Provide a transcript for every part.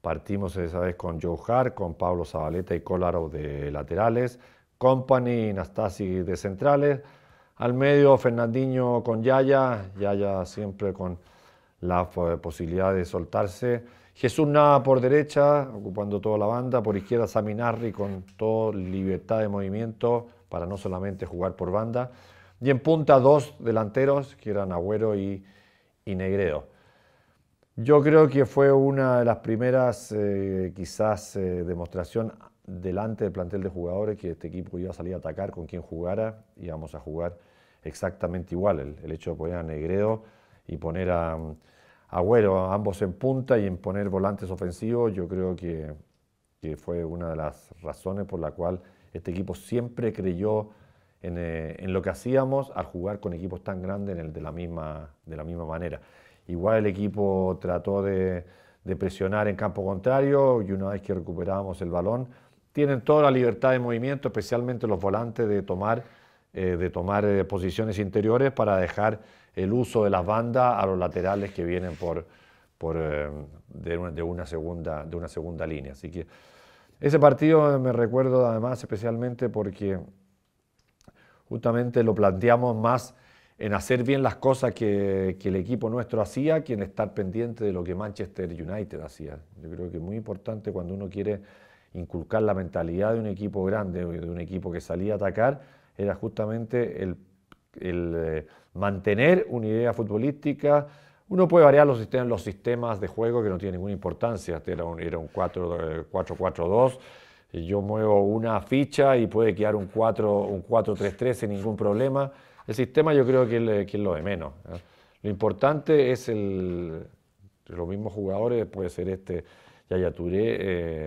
Partimos esa vez con Joe Hart, con Pablo Zabaleta y Collaro de laterales, Company y Nastasi de centrales. Al medio, Fernandinho con Yaya, Yaya siempre con la posibilidad de soltarse. Jesús Nava por derecha, ocupando toda la banda. Por izquierda, Saminarri con toda libertad de movimiento para no solamente jugar por banda. Y en punta, dos delanteros, que eran Agüero y, y Negredo. Yo creo que fue una de las primeras, eh, quizás, demostraciones eh, demostración delante del plantel de jugadores que este equipo iba a salir a atacar con quien jugara, íbamos a jugar exactamente igual. El, hecho de poner a Negredo y poner a, Agüero, ambos en punta y en poner volantes ofensivos, yo creo que, fue una de las razones por la cual este equipo siempre creyó en, eh, lo que hacíamos al jugar con equipos tan grandes de la misma manera. Igual el equipo trató de, presionar en campo contrario y una vez que recuperábamos el balón, tienen toda la libertad de movimiento, especialmente los volantes, de tomar, eh, de tomar eh, posiciones interiores para dejar el uso de las bandas a los laterales que vienen por, por, eh, de, una, segunda, de una segunda línea. Así que ese partido me recuerdo además especialmente porque justamente lo planteamos más en hacer bien las cosas que, el equipo nuestro hacía que en estar pendiente de lo que Manchester United hacía. Yo creo que es muy importante cuando uno quiere inculcar la mentalidad de un equipo grande, de un equipo que salía a atacar, era justamente el, eh, mantener una idea futbolística. Uno puede variar los sistemas, de juego que no tiene ninguna importancia. Este era un, 4-4-2 eh, yo muevo una ficha y puede quedar un 4-3-3 sin ningún problema. El sistema yo creo que, es lo de menos. ¿eh? Lo importante es los mismos jugadores, puede ser este Yaya Touré,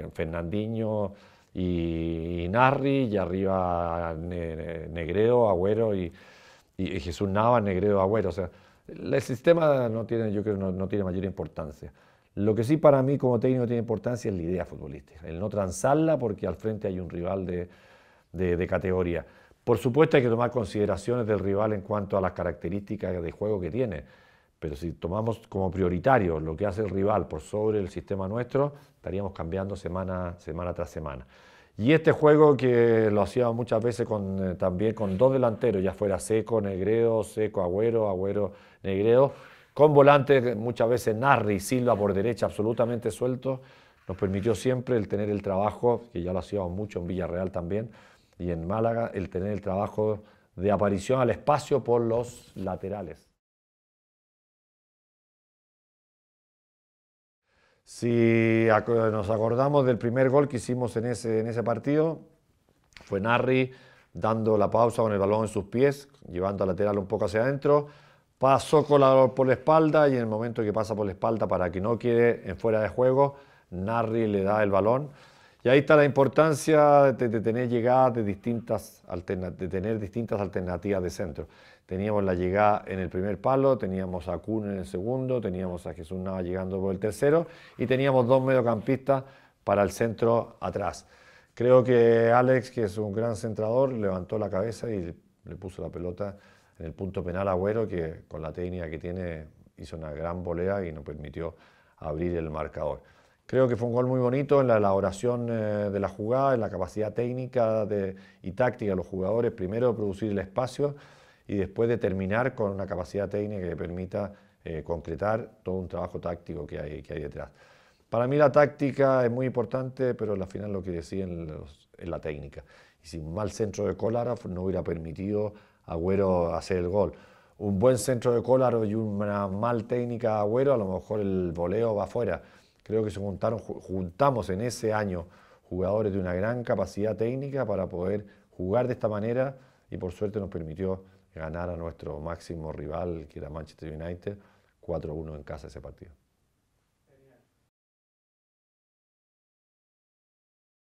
eh, Fernandinho y, y, Narri, y arriba Negredo, Agüero y, Jesús Nava, Negredo, Agüero. O sea, el sistema no tiene, yo creo, no, tiene mayor importancia. Lo que sí para mí como técnico tiene importancia es la idea futbolística, el no transarla porque al frente hay un rival de categoría. Por supuesto hay que tomar consideraciones del rival en cuanto a las características de juego que tiene, pero si tomamos como prioritario lo que hace el rival por sobre el sistema nuestro, estaríamos cambiando semana, semana tras semana. Y este juego que lo hacíamos muchas veces con, eh, también con dos delanteros, ya fuera Seco, Negredo, Seco, Agüero, Agüero, Negredo, con volantes muchas veces Narri, Silva por derecha absolutamente suelto, nos permitió siempre el tener el trabajo, que ya lo hacíamos mucho en Villarreal también, y en Málaga el tener el trabajo de aparición al espacio por los laterales. Si nos acordamos del primer gol que hicimos en ese, partido, fue Narri dando la pausa con el balón en sus pies, llevando al lateral un poco hacia adentro, pasó Colador por la espalda y en el momento que pasa por la espalda para que no quede en fuera de juego, Narri le da el balón y ahí está la importancia de, tener llegadas de distintas tener distintas alternativas de centro. Teníamos la llegada en el primer palo, teníamos a Kuhn en el segundo, teníamos a Jesús Nava llegando por el tercero y teníamos dos mediocampistas para el centro atrás. Creo que Alex, que es un gran centrador, levantó la cabeza y le, puso la pelota en el punto penal a Agüero, que con la técnica que tiene hizo una gran volea y nos permitió abrir el marcador. Creo que fue un gol muy bonito en la elaboración eh, de la jugada, en la capacidad técnica y táctica de los jugadores, primero producir el espacio y después de terminar con una capacidad técnica que permita eh, concretar todo un trabajo táctico que hay, detrás. Para mí la táctica es muy importante, pero al final lo que deciden es la técnica. Y sin mal centro de Kolarov no hubiera permitido a Agüero hacer el gol. Un buen centro de Kolarov y una mal técnica de Agüero, a lo mejor el voleo va afuera. Creo que se juntaron, juntamos en ese año jugadores de una gran capacidad técnica para poder jugar de esta manera y por suerte nos permitió ganar a nuestro máximo rival, que era Manchester United, 4-1 en casa ese partido.